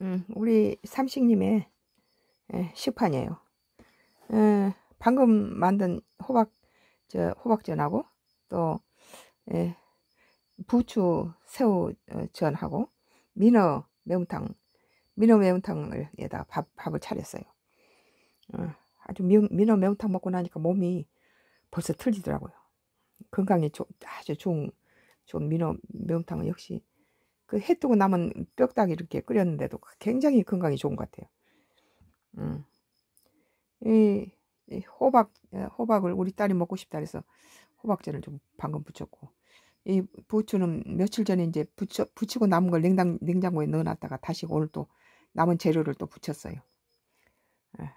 음, 우리 삼식님의 예, 식판이에요. 예, 방금 만든 호박 저 호박전하고 또 예, 부추 새우전하고 어, 민어 매운탕 민어 매운탕을 에다 밥, 밥을 차렸어요. 어, 아주 민어 매운탕 먹고 나니까 몸이 벌써 틀리더라고요. 건강에 조, 아주 좋은, 좋은 민어 매운탕은 역시 그해 뜨고 남은 뼈딱 이렇게 끓였는데도 굉장히 건강이 좋은 것 같아요. 음. 이, 이 호박, 어, 호박을 우리 딸이 먹고 싶다 해서 호박전을 좀 방금 부쳤고 이 부추는 며칠 전에 이제 부쳐, 부치고 남은 걸 냉장, 냉장고에 넣어놨다가 다시 오늘 또 남은 재료를 또 부쳤어요. 예.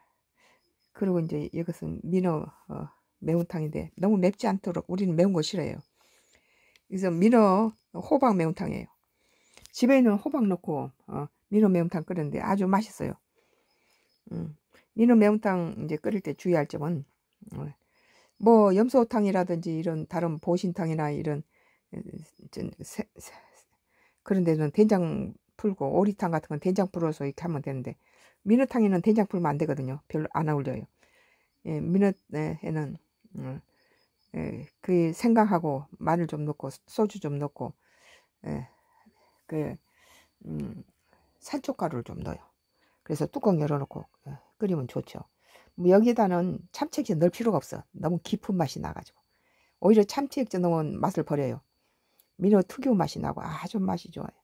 그리고 이제 이것은 민어 어, 매운탕인데 너무 맵지 않도록 우리는 매운 거 싫어해요. 그래서 민어 호박 매운탕이에요. 집에는 호박 넣고 어, 민어 매운탕 끓는데 아주 맛있어요. 음, 민어 매운탕 이제 끓일 때 주의할 점은 어, 뭐 염소탕이라든지 이런 다른 보신탕이나 이런 세, 세, 그런 데는 된장 풀고 오리탕 같은 건 된장 풀어서 이렇게 하면 되는데 민어탕에는 된장 풀면 안 되거든요. 별로 안 어울려요. 예, 민어에는 음, 예, 그 생강하고 마늘 좀 넣고 소주 좀 넣고 예, 그 음, 산초가루를 좀 넣어요. 그래서 뚜껑 열어놓고 예, 끓이면 좋죠. 뭐 여기다는 에 참치액젓 넣을 필요가 없어. 너무 깊은 맛이 나가지고. 오히려 참치액젓 넣으면 맛을 버려요. 민어 특유 맛이 나고 아주 맛이 좋아요.